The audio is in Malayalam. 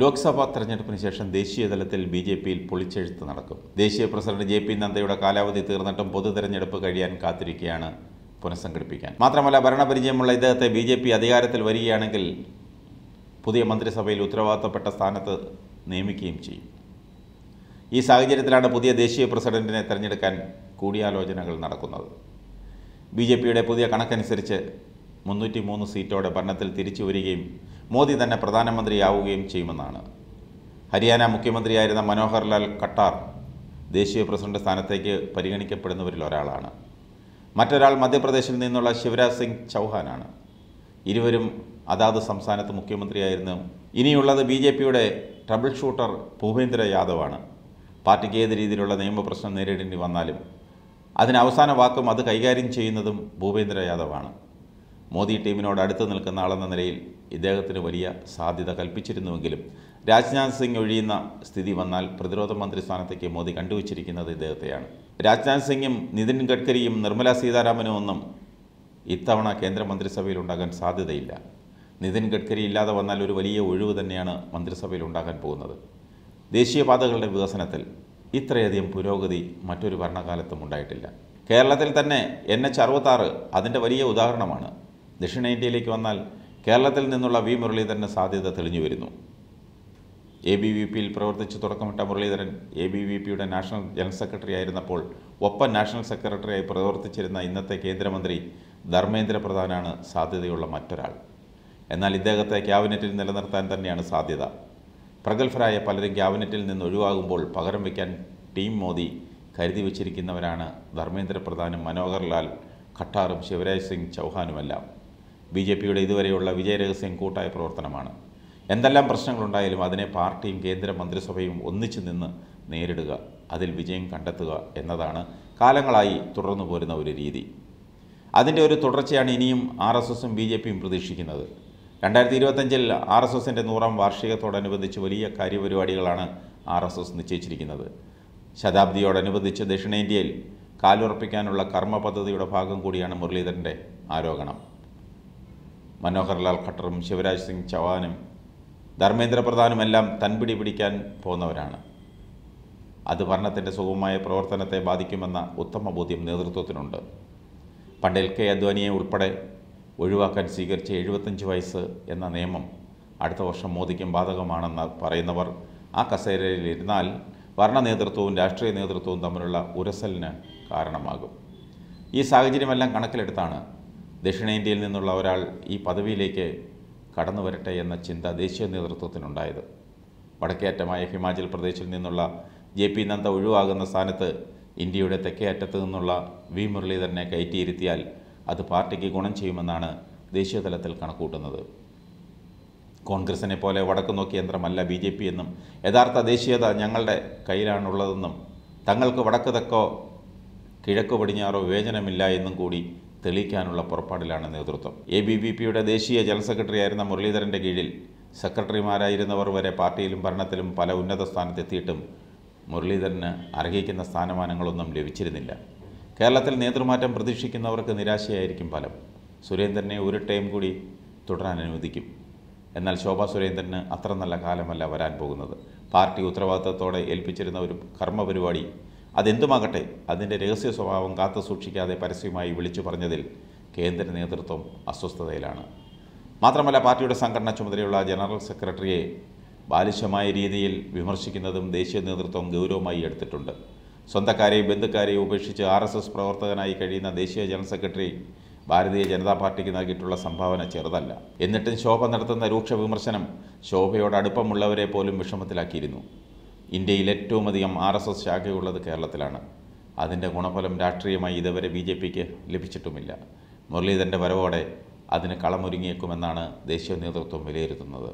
ലോക്സഭാ തെരഞ്ഞെടുപ്പിന് ശേഷം ദേശീയ തലത്തിൽ ബി ജെ പിയിൽ പൊളിച്ചെഴുത്ത് നടക്കും ദേശീയ പ്രസിഡന്റ് ജെ പി നദ്ദയുടെ കാലാവധി തീർന്നിട്ടും പൊതു തെരഞ്ഞെടുപ്പ് കഴിയാൻ കാത്തിരിക്കുകയാണ് പുനഃസംഘടിപ്പിക്കാൻ മാത്രമല്ല ഭരണപരിചയമുള്ള ഇദ്ദേഹത്തെ ബി ജെ പി അധികാരത്തിൽ വരികയാണെങ്കിൽ പുതിയ മന്ത്രിസഭയിൽ ഉത്തരവാദിത്തപ്പെട്ട സ്ഥാനത്ത് നിയമിക്കുകയും ചെയ്യും ഈ സാഹചര്യത്തിലാണ് പുതിയ ദേശീയ പ്രസിഡന്റിനെ തിരഞ്ഞെടുക്കാൻ കൂടിയാലോചനകൾ നടക്കുന്നത് ബി ജെ പിയുടെ പുതിയ കണക്കനുസരിച്ച് മുന്നൂറ്റി മൂന്ന് സീറ്റോടെ ഭരണത്തിൽ തിരിച്ചു വരികയും മോദി തന്നെ പ്രധാനമന്ത്രിയാവുകയും ചെയ്യുമെന്നാണ് ഹരിയാന മുഖ്യമന്ത്രിയായിരുന്ന മനോഹർ ലാൽ ദേശീയ പ്രസിഡന്റ് സ്ഥാനത്തേക്ക് പരിഗണിക്കപ്പെടുന്നവരിൽ ഒരാളാണ് മറ്റൊരാൾ മധ്യപ്രദേശിൽ നിന്നുള്ള ശിവരാജ് സിംഗ് ചൗഹാനാണ് ഇരുവരും അതാത് സംസ്ഥാനത്ത് മുഖ്യമന്ത്രിയായിരുന്നു ഇനിയുള്ളത് ബി ജെ പിയുടെ ട്രബിൾ ഷൂട്ടർ ഭൂപേന്ദ്ര യാദവാണ് പാർട്ടിക്ക് ഏത് രീതിയിലുള്ള നിയമപ്രശ്നം നേരിടേണ്ടി വന്നാലും അതിന് അവസാന വാക്കും അത് കൈകാര്യം ചെയ്യുന്നതും ഭൂപേന്ദ്ര യാദവാണ് മോദി ടീമിനോട് അടുത്ത് നിൽക്കുന്ന ആളെന്ന നിലയിൽ ഇദ്ദേഹത്തിന് വലിയ സാധ്യത കൽപ്പിച്ചിരുന്നുവെങ്കിലും രാജ്നാഥ് സിംഗ് ഒഴിയുന്ന സ്ഥിതി വന്നാൽ പ്രതിരോധ മന്ത്രി സ്ഥാനത്തേക്ക് മോദി കണ്ടുവച്ചിരിക്കുന്നത് ഇദ്ദേഹത്തെയാണ് രാജ്നാഥ് സിംഗും നിതിൻ ഗഡ്കരിയും നിർമ്മലാ സീതാരാമനും ഒന്നും ഇത്തവണ കേന്ദ്രമന്ത്രിസഭയിൽ ഉണ്ടാകാൻ സാധ്യതയില്ല നിതിൻ ഗഡ്കരി ഇല്ലാതെ വന്നാൽ ഒരു വലിയ ഒഴിവ് തന്നെയാണ് മന്ത്രിസഭയിൽ ഉണ്ടാകാൻ പോകുന്നത് ദേശീയപാതകളുടെ വികസനത്തിൽ ഇത്രയധികം പുരോഗതി മറ്റൊരു ഭരണകാലത്തും ഉണ്ടായിട്ടില്ല കേരളത്തിൽ തന്നെ എൻ എച്ച് അറുപത്താറ് അതിൻ്റെ വലിയ ഉദാഹരണമാണ് ദക്ഷിണേന്ത്യയിലേക്ക് വന്നാൽ കേരളത്തിൽ നിന്നുള്ള വി മുരളീധരന് സാധ്യത തെളിഞ്ഞു വരുന്നു എ ബി വി പിയിൽ പ്രവർത്തിച്ച് തുടക്കമിട്ട മുരളീധരൻ എ ബി വി പിയുടെ നാഷണൽ ജനറൽ സെക്രട്ടറി ആയിരുന്നപ്പോൾ ഒപ്പം നാഷണൽ സെക്രട്ടറിയായി പ്രവർത്തിച്ചിരുന്ന ഇന്നത്തെ കേന്ദ്രമന്ത്രി ധർമ്മേന്ദ്ര പ്രധാനാണ് സാധ്യതയുള്ള മറ്റൊരാൾ എന്നാൽ ഇദ്ദേഹത്തെ ക്യാബിനറ്റിൽ നിലനിർത്താൻ തന്നെയാണ് സാധ്യത പ്രഗത്ഭരായ പലരും ക്യാബിനറ്റിൽ നിന്ന് ഒഴിവാകുമ്പോൾ പകരം വയ്ക്കാൻ ടീം മോദി കരുതി വച്ചിരിക്കുന്നവരാണ് ധർമ്മേന്ദ്ര പ്രധാനും മനോഹർലാൽ ഖട്ടാറും ശിവരാജ് സിംഗ് ചൗഹാനുമെല്ലാം ബി ജെ പിയുടെ ഇതുവരെയുള്ള വിജയരഹസ്യം കൂട്ടായ പ്രവർത്തനമാണ് എന്തെല്ലാം പ്രശ്നങ്ങളുണ്ടായാലും അതിനെ പാർട്ടിയും കേന്ദ്ര മന്ത്രിസഭയും ഒന്നിച്ചു നിന്ന് നേരിടുക അതിൽ വിജയം കണ്ടെത്തുക എന്നതാണ് കാലങ്ങളായി തുടർന്നു പോരുന്ന ഒരു രീതി അതിൻ്റെ ഒരു തുടർച്ചയാണ് ഇനിയും ആർ എസ് എസും ബി ജെ പിയും പ്രതീക്ഷിക്കുന്നത് രണ്ടായിരത്തി ഇരുപത്തഞ്ചിൽ ആർ എസ് എസിൻ്റെ നൂറാം വാർഷികത്തോടനുബന്ധിച്ച് വലിയ കാര്യപരിപാടികളാണ് ആർ എസ് എസ് നിശ്ചയിച്ചിരിക്കുന്നത് ശതാബ്ദിയോടനുബന്ധിച്ച് ദക്ഷിണേന്ത്യയിൽ കാലുറപ്പിക്കാനുള്ള കർമ്മ പദ്ധതിയുടെ ഭാഗം കൂടിയാണ് മുരളീധരൻ്റെ ആരോപണം മനോഹർലാൽ ഖട്ടറും ശിവരാജ് സിംഗ് ചൗഹാനും ധർമ്മേന്ദ്ര പ്രധാനുമെല്ലാം തൻപിടി പിടിക്കാൻ പോകുന്നവരാണ് അത് ഭരണത്തിൻ്റെ സുഖമായ പ്രവർത്തനത്തെ ബാധിക്കുമെന്ന ഉത്തമ ബോധ്യം നേതൃത്വത്തിനുണ്ട് പണ്ട് എൽ കെ അദ്വാനിയെ ഉൾപ്പെടെ ഒഴിവാക്കാൻ സ്വീകരിച്ച എഴുപത്തഞ്ച് വയസ്സ് എന്ന നിയമം അടുത്ത വർഷം മോദിക്കും ബാധകമാണെന്ന് പറയുന്നവർ ആ കസേരയിൽ ഇരുന്നാൽ ഭരണ നേതൃത്വവും രാഷ്ട്രീയ നേതൃത്വവും തമ്മിലുള്ള ഉരസലിന് കാരണമാകും ഈ സാഹചര്യമെല്ലാം കണക്കിലെടുത്താണ് ദക്ഷിണേന്ത്യയിൽ നിന്നുള്ള ഒരാൾ ഈ പദവിയിലേക്ക് കടന്നു വരട്ടെ എന്ന ചിന്ത ദേശീയ നേതൃത്വത്തിനുണ്ടായത് വടക്കേയറ്റമായ ഹിമാചൽ പ്രദേശിൽ നിന്നുള്ള ജെ പി നന്ദ ഒഴിവാകുന്ന സ്ഥാനത്ത് ഇന്ത്യയുടെ തെക്കേ അറ്റത്ത് നിന്നുള്ള വി മുരളീധരനെ കയറ്റിയിരുത്തിയാൽ അത് പാർട്ടിക്ക് ഗുണം ചെയ്യുമെന്നാണ് ദേശീയ തലത്തിൽ കണക്കൂട്ടുന്നത് കോൺഗ്രസിനെ പോലെ വടക്കു നോക്കിയ യന്ത്രമല്ല ബി ജെ പി എന്നും യഥാർത്ഥ ദേശീയത ഞങ്ങളുടെ കയ്യിലാണുള്ളതെന്നും തങ്ങൾക്ക് വടക്ക് തെക്കോ കിഴക്ക് പടിഞ്ഞാറോ വിവേചനമില്ല എന്നും കൂടി തെളിയിക്കാനുള്ള പുറപ്പാടിലാണ് നേതൃത്വം എ ബി വി പിയുടെ ദേശീയ ജനറൽ സെക്രട്ടറി ആയിരുന്ന മുരളീധരൻ്റെ കീഴിൽ സെക്രട്ടറിമാരായിരുന്നവർ വരെ പാർട്ടിയിലും ഭരണത്തിലും പല ഉന്നത സ്ഥാനത്തെത്തിയിട്ടും മുരളീധരന് അർഹിക്കുന്ന സ്ഥാനമാനങ്ങളൊന്നും ലഭിച്ചിരുന്നില്ല കേരളത്തിൽ നേതൃമാറ്റം പ്രതീക്ഷിക്കുന്നവർക്ക് നിരാശയായിരിക്കും ഫലം സുരേന്ദ്രനെ ഒരു ടൈം കൂടി തുടരാൻ അനുവദിക്കും എന്നാൽ ശോഭാ സുരേന്ദ്രന് അത്ര നല്ല കാലമല്ല വരാൻ പോകുന്നത് പാർട്ടി ഉത്തരവാദിത്തത്തോടെ ഏൽപ്പിച്ചിരുന്ന ഒരു കർമ്മപരിപാടി അതെന്തുമാകട്ടെ അതിൻ്റെ രഹസ്യ സ്വഭാവം കാത്തു സൂക്ഷിക്കാതെ പരസ്യമായി വിളിച്ചു പറഞ്ഞതിൽ കേന്ദ്ര നേതൃത്വം അസ്വസ്ഥതയിലാണ് മാത്രമല്ല പാർട്ടിയുടെ സംഘടനാ ചുമതലയുള്ള ജനറൽ സെക്രട്ടറിയെ ബാലിശമായ രീതിയിൽ വിമർശിക്കുന്നതും ദേശീയ നേതൃത്വം ഗൗരവമായി എടുത്തിട്ടുണ്ട് സ്വന്തക്കാരെയും ബന്ധുക്കാരെയും ഉപേക്ഷിച്ച് ആർ എസ് എസ് പ്രവർത്തകനായി കഴിയുന്ന ദേശീയ ജനറൽ സെക്രട്ടറി ഭാരതീയ ജനതാ പാർട്ടിക്ക് നൽകിയിട്ടുള്ള സംഭാവന ചെറുതല്ല എന്നിട്ടും ശോഭ നടത്തുന്ന രൂക്ഷ വിമർശനം ശോഭയോട് അടുപ്പമുള്ളവരെ പോലും വിഷമത്തിലാക്കിയിരുന്നു ഇന്ത്യയിൽ ഏറ്റവും അധികം ആർ എസ് എസ് ശാഖയുള്ളത് കേരളത്തിലാണ് അതിൻ്റെ ഗുണഫലം രാഷ്ട്രീയമായി ഇതുവരെ ബി ജെ പിക്ക് ലഭിച്ചിട്ടുമില്ല മുരളീധരൻ്റെ വരവോടെ അതിന് കളമൊരുങ്ങിയേക്കുമെന്നാണ് ദേശീയ നേതൃത്വം വിലയിരുത്തുന്നത്